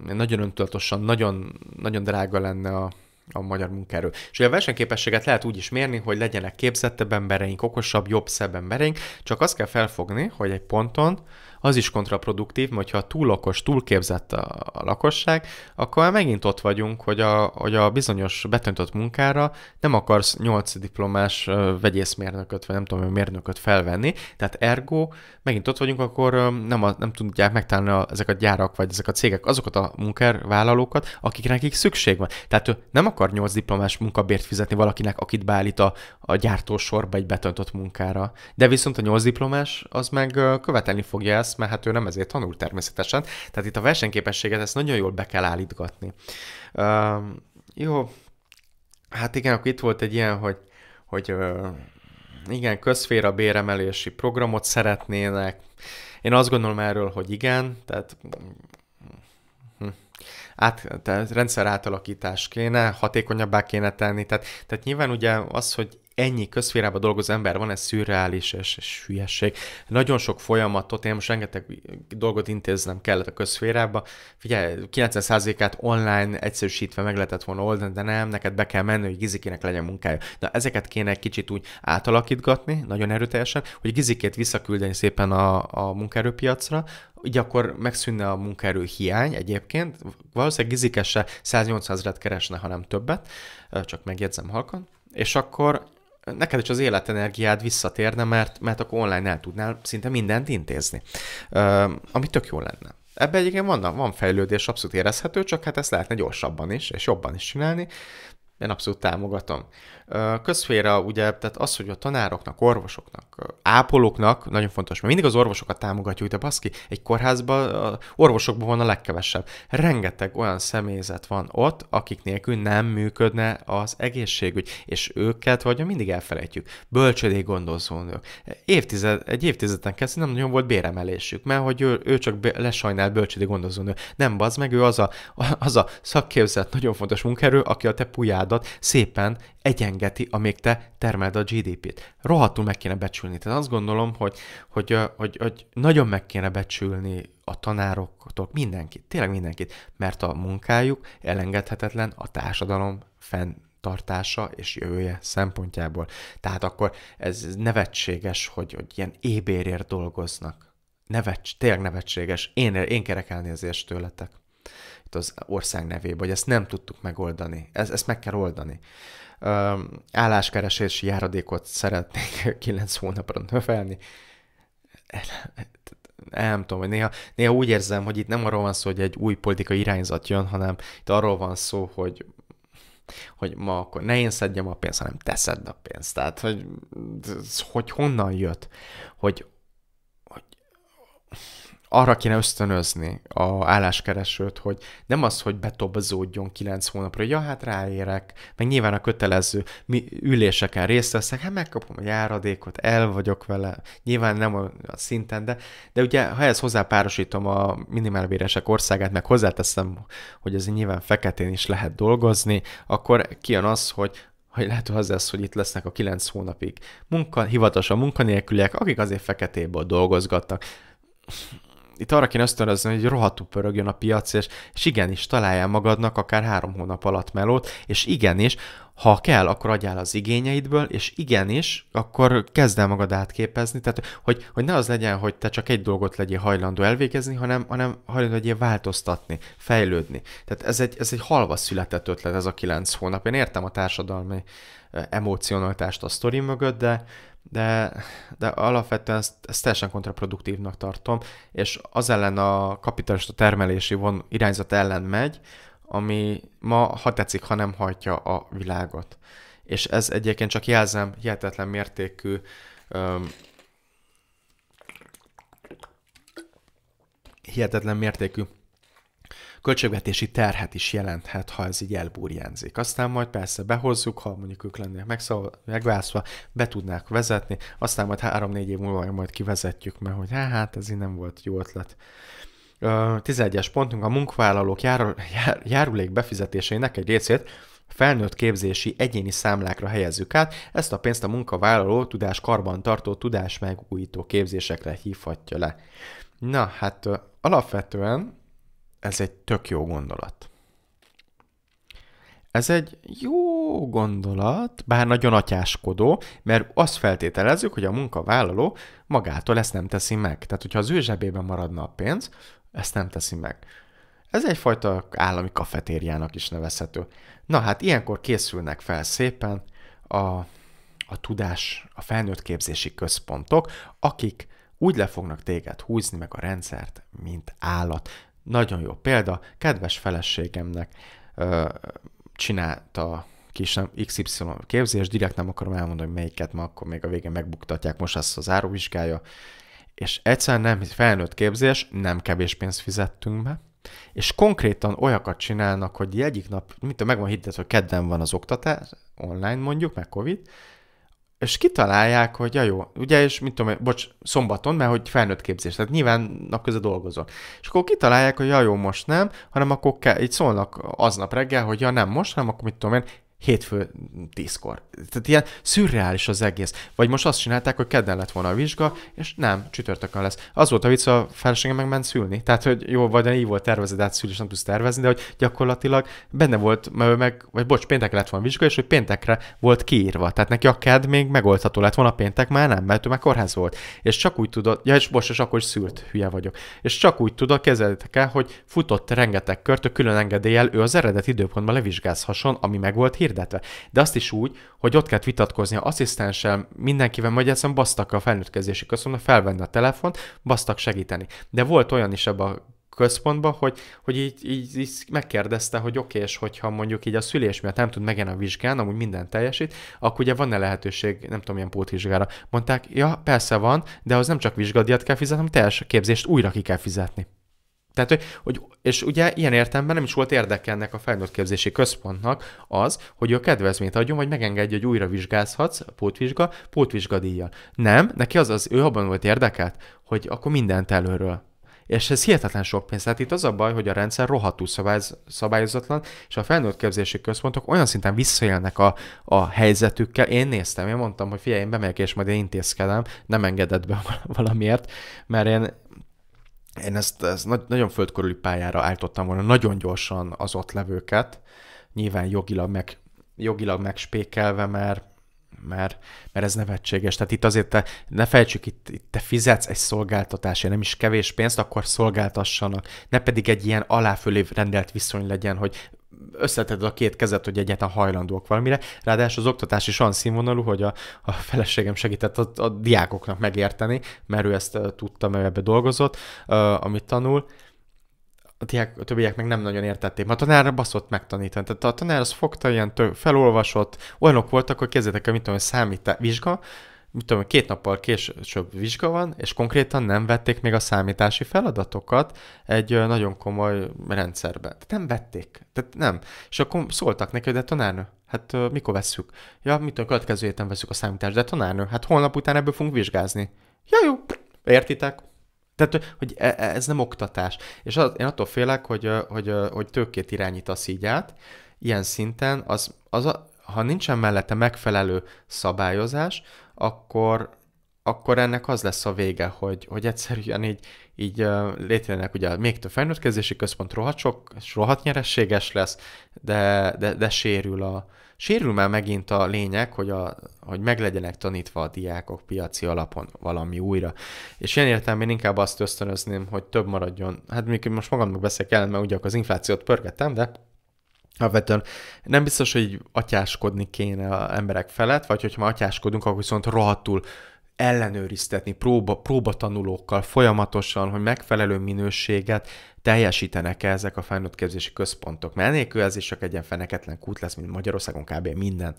nagyon öntudatosan, nagyon, nagyon drága lenne a, a magyar munkaerő. És ugye a versenyképességet lehet úgy is mérni, hogy legyenek képzettebb embereink, okosabb, jobb, szebb embereink, csak azt kell felfogni, hogy egy ponton az is kontraproduktív, mert ha túl okos, túl képzett a, a lakosság, akkor már megint ott vagyunk, hogy a, hogy a bizonyos betöntött munkára nem akarsz 8 diplomás vegyészmérnököt, vagy nem tudom, mérnököt felvenni, tehát ergo megint ott vagyunk, akkor nem, a, nem tudják megtalálni a, ezek a gyárak, vagy ezek a cégek azokat a munkavállalókat, akiknek nekik szükség van. Tehát ő nem akar 8 diplomás munkabért fizetni valakinek, akit beállít a, a gyártósorba egy betöntött munkára. De viszont a 8 diplomás az meg követelni fogja ezt, lesz, mert hát ő nem ezért tanul természetesen. Tehát itt a versenyképességet ezt nagyon jól be kell állítgatni. Uh, jó, hát igen, akkor itt volt egy ilyen, hogy, hogy uh, igen, közféra béremelési programot szeretnének. Én azt gondolom erről, hogy igen, tehát hm, át, tehát rendszer átalakítás kéne, hatékonyabbá kéne tenni. Tehát, tehát nyilván ugye az, hogy ennyi közférában dolgozó ember van, ez szürreális és, és hülyesség. Nagyon sok folyamatot, én most rengeteg dolgot intéznem kellett a közférába. Figyelj, 90%-át online egyszerűsítve meg lehetett volna oldani, de nem, neked be kell menni, hogy Gizikének legyen munkája. Na ezeket kéne egy kicsit úgy átalakítgatni, nagyon erőteljesen, hogy Gizikét visszaküldeni szépen a, a munkaerőpiacra, így akkor megszűnne a munkaerő hiány egyébként. Valószínűleg Gizike 180 ezeret keresne, hanem többet, csak megjegyzem halkan. És akkor neked is az életenergiád visszatérne, mert, mert akkor online el tudnál szinte mindent intézni, ami tök jó lenne. Ebben egyébként van, van fejlődés, abszolút érezhető, csak hát ezt lehetne gyorsabban is, és jobban is csinálni, én abszolút támogatom. Közféra ugye, tehát az, hogy a tanároknak, orvosoknak, ápolóknak, nagyon fontos, mert mindig az orvosokat támogatjuk, de baszki, egy kórházban orvosokban van a legkevesebb. Rengeteg olyan személyzet van ott, akik nélkül nem működne az egészségügy, és őket vagy mindig elfelejtjük. Bölcsödé gondozónők. Évtized, egy évtizeden keresztül nem nagyon volt béremelésük, mert hogy ő, ő csak lesajnál bölcsödé gondozónő. Nem bazd meg, ő az a, az a szakképzett, nagyon fontos munkerő, aki a te pujád gazdaságodat szépen egyengeti, amíg te termeld a GDP-t. Rohadtul meg kéne becsülni. Tehát azt gondolom, hogy, hogy, hogy, hogy nagyon meg kéne becsülni a tanároktól, mindenkit, tényleg mindenkit, mert a munkájuk elengedhetetlen a társadalom fenn tartása és jövője szempontjából. Tehát akkor ez nevetséges, hogy, hogy ilyen ébérért dolgoznak. Nevets, tényleg nevetséges. Én, én kerek elnézést tőletek itt az ország nevében, hogy ezt nem tudtuk megoldani, ezt, ezt meg kell oldani. álláskeresési járadékot szeretnék 9 hónapra növelni. Nem tudom, hogy néha, néha úgy érzem, hogy itt nem arról van szó, hogy egy új politikai irányzat jön, hanem itt arról van szó, hogy hogy ma akkor ne én szedjem a pénzt, hanem te szedd a pénzt. Tehát, hogy, hogy honnan jött, hogy arra kéne ösztönözni a álláskeresőt, hogy nem az, hogy betobozódjon kilenc hónapra, hogy ja, hát ráérek, meg nyilván a kötelező mi üléseken részt veszek, hát megkapom a járadékot, el vagyok vele, nyilván nem a, szinten, de, de ugye ha ezt hozzápárosítom a minimálbéresek országát, meg hozzáteszem, hogy ez nyilván feketén is lehet dolgozni, akkor kijön az, hogy hogy lehet az lesz, hogy itt lesznek a kilenc hónapig munka, hivatalosan a munkanélküliek, akik azért feketéből dolgozgattak itt arra kéne ösztönözni, hogy rohadtul pörögjön a piac, és, és igenis találjál magadnak akár három hónap alatt melót, és igenis, ha kell, akkor adjál az igényeidből, és igenis, akkor kezd el magad átképezni, tehát hogy, hogy ne az legyen, hogy te csak egy dolgot legyél hajlandó elvégezni, hanem, hanem hajlandó legyél változtatni, fejlődni. Tehát ez egy, ez egy halva született ötlet ez a kilenc hónap. Én értem a társadalmi eh, emocionalitást a sztori mögött, de, de, de alapvetően ezt, ezt teljesen kontraproduktívnak tartom, és az ellen a kapitalista termelési von irányzat ellen megy, ami ma, ha tetszik, ha nem hajtja a világot. És ez egyébként csak jelzem, hihetetlen mértékű öm, hihetetlen mértékű költségvetési terhet is jelenthet, ha ez így elbúrjánzik. Aztán majd persze behozzuk, ha mondjuk ők lennének megválaszva, be tudnák vezetni, aztán majd három-négy év múlva majd kivezetjük, mert hogy hát ez így nem volt jó ötlet. 11-es pontunk, a munkavállalók jár, jár, járulék befizetéseinek egy részét felnőtt képzési egyéni számlákra helyezzük át, ezt a pénzt a munkavállaló tudás karbantartó tudás megújító képzésekre hívhatja le. Na, hát alapvetően ez egy tök jó gondolat. Ez egy jó gondolat, bár nagyon atyáskodó, mert azt feltételezzük, hogy a munkavállaló magától ezt nem teszi meg. Tehát, hogyha az ő zsebében maradna a pénz, ezt nem teszi meg. Ez egyfajta állami kafetériának is nevezhető. Na hát ilyenkor készülnek fel szépen a, a tudás, a képzési központok, akik úgy le fognak téged húzni meg a rendszert, mint állat. Nagyon jó példa, kedves feleségemnek ö, csinálta kis nem, XY képzés, direkt nem akarom elmondani, hogy melyiket, ma akkor még a végén megbuktatják, most az az áruvizsgája, és egyszerűen nem felnőtt képzés, nem kevés pénzt fizettünk be, és konkrétan olyakat csinálnak, hogy egyik nap, mint a megvan hittet, hogy kedden van az oktatás, online mondjuk, meg Covid, és kitalálják, hogy ja jó, ugye, és mit tudom, bocs, szombaton, mert hogy felnőtt képzés, tehát nyilván napközben dolgozol. És akkor kitalálják, hogy ja jó, most nem, hanem akkor kell így szólnak aznap reggel, hogy ja nem most, hanem akkor mit tudom én, hétfő tízkor. Tehát ilyen szürreális az egész. Vagy most azt csinálták, hogy kedden lett volna a vizsga, és nem, csütörtökön lesz. Az volt a vicc, a feleségem meg ment szülni. Tehát, hogy jó, vagy így volt tervezed, át szülés nem tudsz tervezni, de hogy gyakorlatilag benne volt, meg, vagy bocs, péntek lett volna a vizsga, és hogy péntekre volt kiírva. Tehát neki a ked még megoldható lett volna, a péntek már nem, mert ő már kórház volt. És csak úgy tudod, ja, és bocs, és akkor is szült, hülye vagyok. És csak úgy tudod, kezeltek el, hogy futott rengeteg kört, külön engedéllyel ő az eredeti időpontban levizsgázhasson, ami meg volt hirdetve hirdetve. De azt is úgy, hogy ott kellett vitatkozni az asszisztenssel, mindenkivel, majd egyszerűen basztak a felnőttkezési központba, felvenni a telefont, basztak segíteni. De volt olyan is ebben a központban, hogy, hogy így, így, így megkérdezte, hogy oké, és hogyha mondjuk így a szülés miatt nem tud megenni a vizsgán, amúgy minden teljesít, akkor ugye van-e lehetőség, nem tudom, ilyen pótvizsgára. Mondták, ja, persze van, de az nem csak vizsgadiat kell fizetni, hanem teljes képzést újra ki kell fizetni. Tehát, hogy, hogy, és ugye ilyen értelemben nem is volt érdeke ennek a felnőtt képzési központnak az, hogy a kedvezményt adjon, vagy megengedje, hogy újra vizsgázhatsz, pótvizsga, pótvizsga pótvizsgadíjjal. Nem, neki az az, ő abban volt érdekelt, hogy akkor mindent előről. És ez hihetetlen sok pénz. Tehát itt az a baj, hogy a rendszer rohadtul szabályoz, szabályozatlan, és a felnőtt képzési központok olyan szinten visszaélnek a, a helyzetükkel. Én néztem, én mondtam, hogy figyelj, én bemegyek, és majd én intézkedem, nem engedett be valamiért, mert én én ezt, ezt nagyon földkörüli pályára álltottam volna, nagyon gyorsan az ott levőket, nyilván jogilag, meg, jogilag megspékelve, mert, mert, mert ez nevetséges. Tehát itt azért te, ne felejtsük, itt, itt te fizetsz egy szolgáltatásért, nem is kevés pénzt, akkor szolgáltassanak. Ne pedig egy ilyen aláfölé rendelt viszony legyen, hogy összeted a két kezet, hogy egyáltalán hajlandóak valamire. Ráadásul az oktatás is olyan színvonalú, hogy a, a feleségem segített a, a diákoknak megérteni, mert ő ezt tudta, mert ebbe dolgozott, uh, amit tanul a, diák, a többiek meg nem nagyon értették, mert a tanár baszott megtanítani. Tehát a tanár az fogta, ilyen tő felolvasott, olyanok voltak, hogy kezdetek, mint tudom, számít, vizsga, mit tudom, két nappal később vizsga van, és konkrétan nem vették még a számítási feladatokat egy nagyon komoly rendszerbe. Tehát nem vették. Tehát nem. És akkor szóltak neki, de tanárnő, hát mikor vesszük? Ja, mit tudom, következő héten veszük a számítást, de tanárnő, hát holnap után ebből fogunk vizsgázni. Ja, jó, értitek? Tehát, hogy e, e, ez nem oktatás. És az, én attól félek, hogy, hogy, hogy tőkét irányít a szígyát, ilyen szinten, az, az a, ha nincsen mellette megfelelő szabályozás, akkor, akkor ennek az lesz a vége, hogy, hogy egyszerűen így, így létrejönnek ugye még több fejlődkezési központ rohadt, sok, rohadt nyerességes lesz, de, de, de sérül a, sérül már megint a lényeg, hogy, a, hogy meglegyenek tanítva a diákok piaci alapon valami újra. És ilyen értelemben inkább azt ösztönözném, hogy több maradjon. Hát még most magamnak beszélek el, mert ugye az inflációt pörgettem, de Alapvetően nem biztos, hogy atyáskodni kéne a emberek felett, vagy hogyha már atyáskodunk, akkor viszont rohadtul ellenőriztetni próba, próbatanulókkal folyamatosan, hogy megfelelő minőséget teljesítenek-e ezek a felnőtt képzési központok. Mert enélkül ez is csak egy ilyen feneketlen kút lesz, mint Magyarországon kb. minden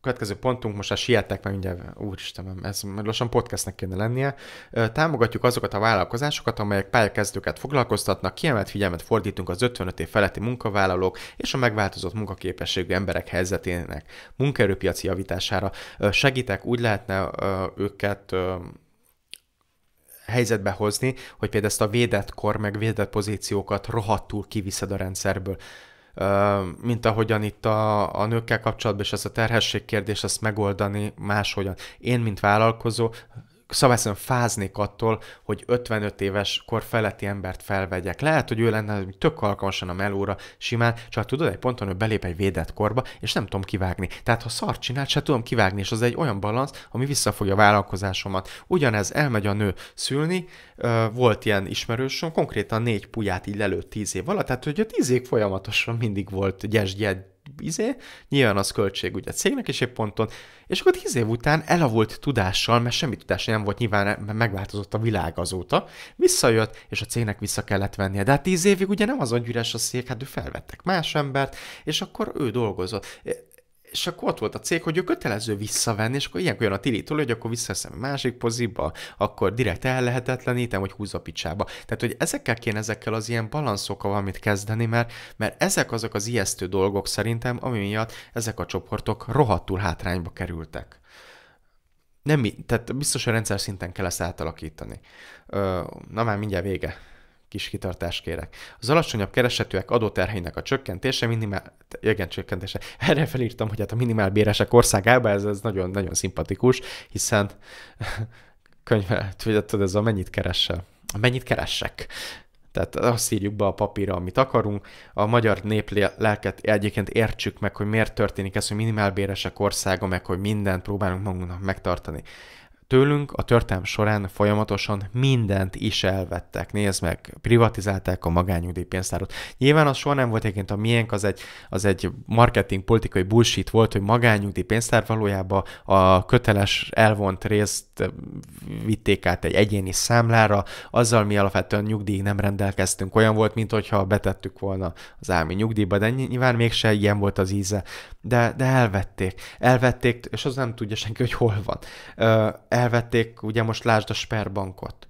következő pontunk, most már sietek, mert mindjárt, úristen, ez lassan podcastnek kéne lennie. Támogatjuk azokat a vállalkozásokat, amelyek pályakezdőket foglalkoztatnak, kiemelt figyelmet fordítunk az 55 év feletti munkavállalók és a megváltozott munkaképességű emberek helyzetének munkaerőpiaci javítására. Segítek, úgy lehetne őket helyzetbe hozni, hogy például ezt a védett kor, meg védett pozíciókat rohadtul kiviszed a rendszerből mint ahogyan itt a, a nőkkel kapcsolatban és ez a terhesség kérdés, ezt megoldani máshogyan. Én, mint vállalkozó, szabályszerűen fáznék attól, hogy 55 éves kor feletti embert felvegyek. Lehet, hogy ő lenne tök alkalmasan a melóra simán, csak tudod, egy ponton ő belép egy védett korba, és nem tudom kivágni. Tehát ha szart csinál, se tudom kivágni, és az egy olyan balansz, ami visszafogja a vállalkozásomat. Ugyanez elmegy a nő szülni, volt ilyen ismerősöm, konkrétan négy puját így lelőtt tíz év alatt, tehát hogy a tíz év folyamatosan mindig volt gyes, izé, nyilván az költség ugye a cégnek is egy ponton, és akkor tíz év után elavult tudással, mert semmi tudás nem volt, nyilván megváltozott a világ azóta, visszajött, és a cégnek vissza kellett vennie. De hát tíz évig ugye nem azon gyűres a szék, hát ő felvettek más embert, és akkor ő dolgozott és akkor ott volt a cég, hogy ő kötelező visszavenni, és akkor ilyenkor jön a tilitól, hogy akkor visszaszem másik poziba, akkor direkt el lehetetlenítem, hogy húzza picsába. Tehát, hogy ezekkel kéne ezekkel az ilyen balanszokkal valamit kezdeni, mert, mert ezek azok az ijesztő dolgok szerintem, ami miatt ezek a csoportok rohadtul hátrányba kerültek. Nem, tehát biztos, hogy rendszer szinten kell ezt átalakítani. Ö, na már mindjárt vége kis kitartást kérek. Az alacsonyabb keresetűek adóterheinek a csökkentése minimál... Igen, csökkentése. Erre felírtam, hogy hát a minimálbéresek országában ez, ez nagyon, nagyon szimpatikus, hiszen könyve, tudod, ez a mennyit keresse. Mennyit keressek? Tehát azt írjuk be a papírra, amit akarunk. A magyar nép lelket egyébként értsük meg, hogy miért történik ez, hogy minimálbéresek országa, meg hogy mindent próbálunk magunknak megtartani tőlünk a történelm során folyamatosan mindent is elvettek. Nézd meg, privatizálták a magányugdíj pénztárat. Nyilván az soha nem volt egyébként a miénk, az egy, az egy marketing politikai bullshit volt, hogy magányugdíj pénztár valójában a köteles elvont részt vitték át egy egyéni számlára, azzal mi alapvetően nyugdíjig nem rendelkeztünk. Olyan volt, mint hogyha betettük volna az állami nyugdíjba, de nyilván mégse ilyen volt az íze. De, de elvették. Elvették, és az nem tudja senki, hogy hol van. Uh, elvették, ugye most lásd a Sperbankot.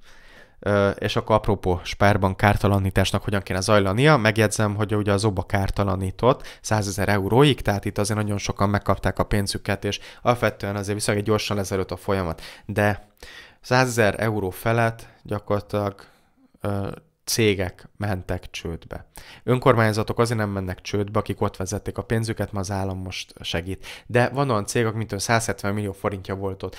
Ö, és akkor apropó Spárban kártalanításnak hogyan kéne zajlania, megjegyzem, hogy ugye az OBA kártalanított 100 ezer euróig, tehát itt azért nagyon sokan megkapták a pénzüket, és alapvetően azért viszonylag gyorsan lezerült a folyamat. De 100 ezer euró felett gyakorlatilag ö, cégek mentek csődbe. Önkormányzatok azért nem mennek csődbe, akik ott vezették a pénzüket, ma az állam most segít. De van olyan cégek, mint 170 millió forintja volt ott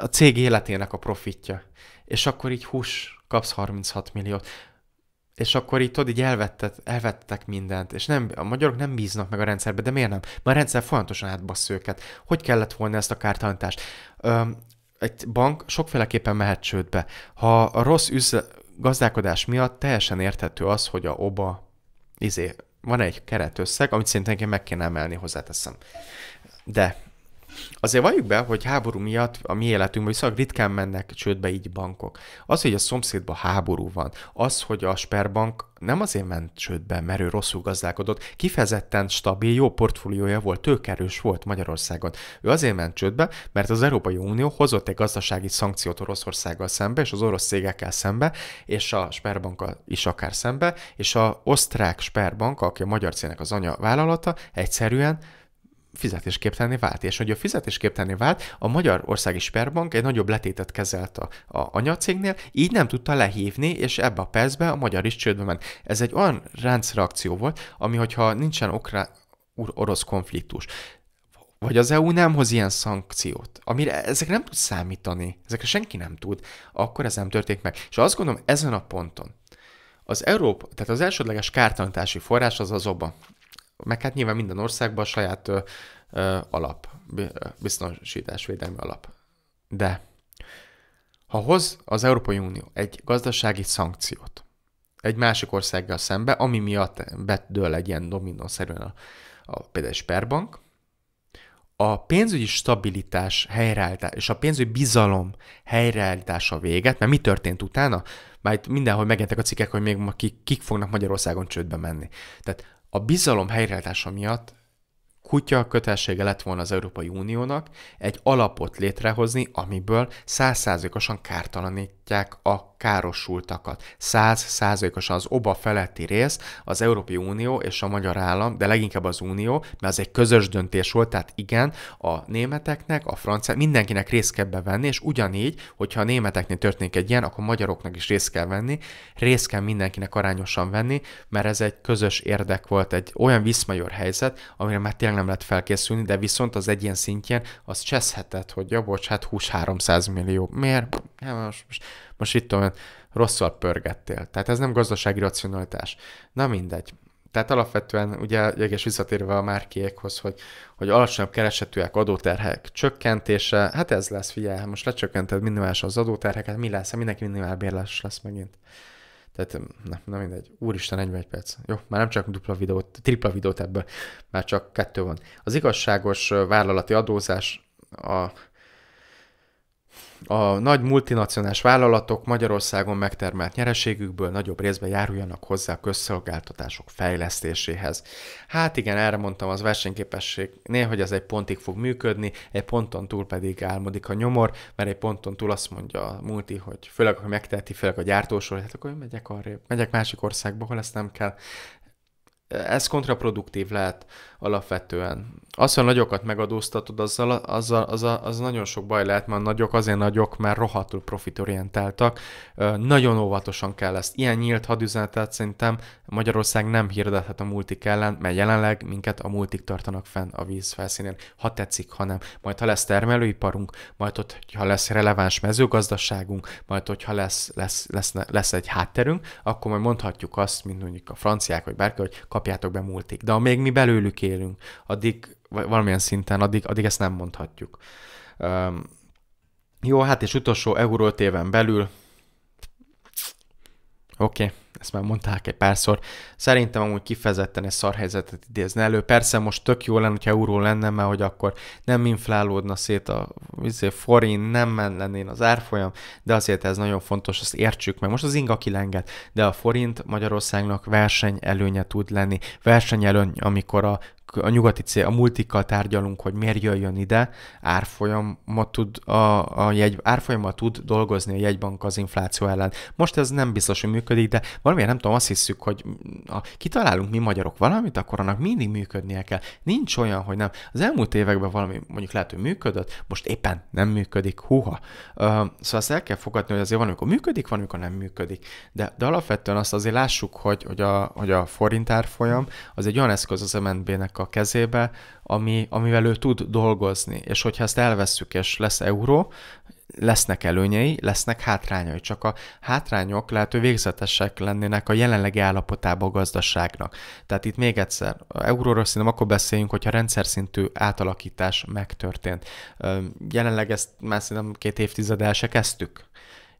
a cég életének a profitja. És akkor így hús, kapsz 36 milliót. És akkor így tudod, így elvettet, elvettetek mindent, és nem, a magyarok nem bíznak meg a rendszerbe, de miért nem? Már a rendszer folyamatosan átbassz őket. Hogy kellett volna ezt a kártalanítást? Öm, egy bank sokféleképpen mehet csődbe. Ha a rossz üzle, gazdálkodás miatt teljesen érthető az, hogy a OBA, izé, van egy keretösszeg, amit szerintem meg kéne emelni, hozzáteszem. De Azért valljuk be, hogy háború miatt a mi életünkben viszonylag ritkán mennek csődbe így bankok. Az, hogy a szomszédban háború van, az, hogy a Sperbank nem azért ment csődbe, mert ő rosszul gazdálkodott, kifejezetten stabil, jó portfóliója volt, tőkerős volt Magyarországon. Ő azért ment csődbe, mert az Európai Unió hozott egy gazdasági szankciót Oroszországgal szembe, és az orosz cégekkel szembe, és a Sperbankkal is akár szembe, és a osztrák Sperbank, aki a magyar cégnek az anya vállalata, egyszerűen fizetésképtelni vált. És hogy a fizetésképtelni vált, a Magyarországi Sperbank egy nagyobb letétet kezelt a, a anyacégnél, így nem tudta lehívni, és ebbe a percbe a magyar is csődbe ment. Ez egy olyan ráncreakció volt, ami hogyha nincsen okra, orosz konfliktus, vagy az EU nem hoz ilyen szankciót, amire ezek nem tud számítani, ezekre senki nem tud, akkor ez nem történik meg. És azt gondolom, ezen a ponton az Európa, tehát az elsődleges kártalanítási forrás az az OBA, meg hát nyilván minden országban a saját ö, ö, alap, védelmi alap. De ha hoz az Európai Unió egy gazdasági szankciót egy másik országgal szembe, ami miatt betől egy ilyen dominószerűen a, a például Sperbank, a pénzügyi stabilitás helyreállítása és a pénzügyi bizalom helyreállítása véget, mert mi történt utána? Már itt mindenhol megjelentek a cikkek, hogy még ma kik, kik fognak Magyarországon csődbe menni. Tehát a bizalom helyreállása miatt kutya kötelessége lett volna az Európai Uniónak egy alapot létrehozni, amiből százszázalékosan kártalanítják a károsultakat. Százszázalékosan az oba feletti rész az Európai Unió és a magyar állam, de leginkább az Unió, mert az egy közös döntés volt, tehát igen, a németeknek, a francia, mindenkinek részt kell bevenni, és ugyanígy, hogyha a németeknél történik egy ilyen, akkor magyaroknak is részt kell venni, részt kell mindenkinek arányosan venni, mert ez egy közös érdek volt, egy olyan viszmajor helyzet, amire már tényleg nem lehet felkészülni, de viszont az egy ilyen szintjén az cseszhetett, hogy ja, bocs, hát hús 300 millió. Miért? Ja, most, most, most itt tudom, rosszal pörgettél. Tehát ez nem gazdasági racionalitás. Na mindegy. Tehát alapvetően ugye egész visszatérve a márkiékhoz, hogy, hogy alacsonyabb keresetűek adóterhek csökkentése, hát ez lesz, figyelj, most lecsökkented minimális az adóterheket, mi lesz, hát mindenki minimálbérlás lesz megint. Tehát nem, nem mindegy. Úristen, 41 perc. Jó, már nem csak dupla videót, tripla videót ebből, már csak kettő van. Az igazságos vállalati adózás a a nagy multinacionális vállalatok Magyarországon megtermelt nyereségükből nagyobb részben járuljanak hozzá a közszolgáltatások fejlesztéséhez. Hát igen, erre mondtam az versenyképességnél, hogy ez egy pontig fog működni, egy ponton túl pedig álmodik a nyomor, mert egy ponton túl azt mondja a multi, hogy főleg, ha megteheti, főleg a gyártósor, hát akkor megyek arra, megyek másik országba, ahol ezt nem kell ez kontraproduktív lehet alapvetően. Az, hogy nagyokat megadóztatod, azzal, azzal, azzal, az nagyon sok baj lehet, mert nagyok azért nagyok, mert rohadtul profitorientáltak. Nagyon óvatosan kell ezt. Ilyen nyílt hadüzenetet szerintem Magyarország nem hirdethet a multik ellen, mert jelenleg minket a multik tartanak fenn a víz felszínén. Ha tetszik, ha nem. Majd ha lesz termelőiparunk, majd ott, ha lesz releváns mezőgazdaságunk, majd hogyha lesz, lesz, lesz, lesz egy hátterünk, akkor majd mondhatjuk azt, mint mondjuk a franciák vagy bárki, hogy kapjátok be multik. De amíg mi belőlük élünk, addig valamilyen szinten, addig, addig ezt nem mondhatjuk. Um, jó, hát és utolsó euró éven belül Oké, okay, ezt már mondták egy párszor. Szerintem amúgy kifejezetten egy helyzetet idézne elő. Persze most tök jó lenne, hogyha euró lenne, mert hogy akkor nem inflálódna szét a izé, forint, nem menlenén az árfolyam, de azért ez nagyon fontos, azt értsük meg. Most az inga kilenget, de a forint Magyarországnak versenyelőnye tud lenni. Versenyelőny, amikor a a nyugati cél, a multikkal tárgyalunk, hogy miért jöjjön ide, árfolyamot tud a, a jegy, árfolyamot tud dolgozni a jegybank az infláció ellen. Most ez nem biztos, hogy működik, de valamiért nem tudom, azt hiszük, hogy ha kitalálunk mi magyarok valamit, akkor annak mindig működnie kell. Nincs olyan, hogy nem. Az elmúlt években valami mondjuk lehet, hogy működött, most éppen nem működik, húha. szóval azt el kell fogadni, hogy azért van, amikor működik, van, amikor nem működik. De, de alapvetően azt azért lássuk, hogy, hogy, a, hogy a forint árfolyam az egy olyan eszköz az MNB-nek a kezébe, ami, amivel ő tud dolgozni. És hogyha ezt elvesszük, és lesz euró, lesznek előnyei, lesznek hátrányai, csak a hátrányok lehető végzetesek lennének a jelenlegi állapotában a gazdaságnak. Tehát itt még egyszer, euróról szerintem akkor beszéljünk, hogyha rendszer szintű átalakítás megtörtént. Jelenleg ezt már szerintem két évtizede se kezdtük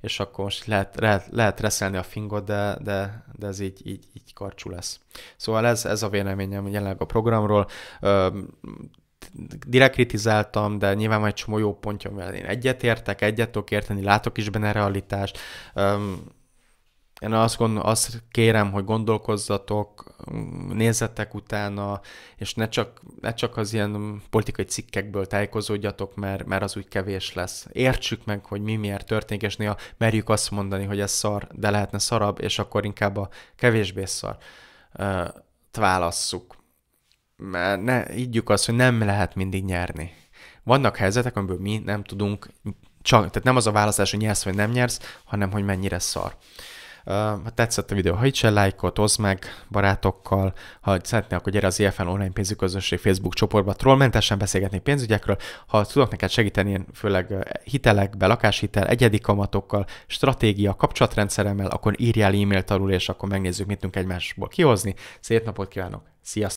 és akkor most lehet, lehet, lehet reszelni a fingot, de, de, de ez így, így, így karcsú lesz. Szóval ez, ez a véleményem jelenleg a programról. Direkt kritizáltam, de nyilván van egy csomó jó pontja, amivel én egyetértek, egyet tudok érteni, látok is benne realitást. Öm, én azt, gondol, azt kérem, hogy gondolkozzatok, nézzetek utána, és ne csak, ne csak az ilyen politikai cikkekből tájékozódjatok, mert, mert az úgy kevés lesz. Értsük meg, hogy mi miért történik, és néha merjük azt mondani, hogy ez szar, de lehetne szarabb, és akkor inkább a kevésbé szar uh, válasszuk. Mert ne ígyjuk azt, hogy nem lehet mindig nyerni. Vannak helyzetek, amiből mi nem tudunk csak, tehát nem az a választás, hogy nyersz vagy nem nyersz, hanem hogy mennyire szar. Ha tetszett a videó, ha itt lájkot, lájkolt, oszd meg barátokkal, ha szeretnél, akkor gyere az IFN online pénzügyközösség Facebook csoportba, trollmentesen beszélgetni pénzügyekről. Ha tudok neked segíteni, én főleg hitelekbe, lakáshitel, egyedi kamatokkal, stratégia, kapcsolatrendszeremmel, akkor írjál e-mailt alul, és akkor megnézzük, mit tudunk egymásból kihozni. Szép napot kívánok! Sziasztok!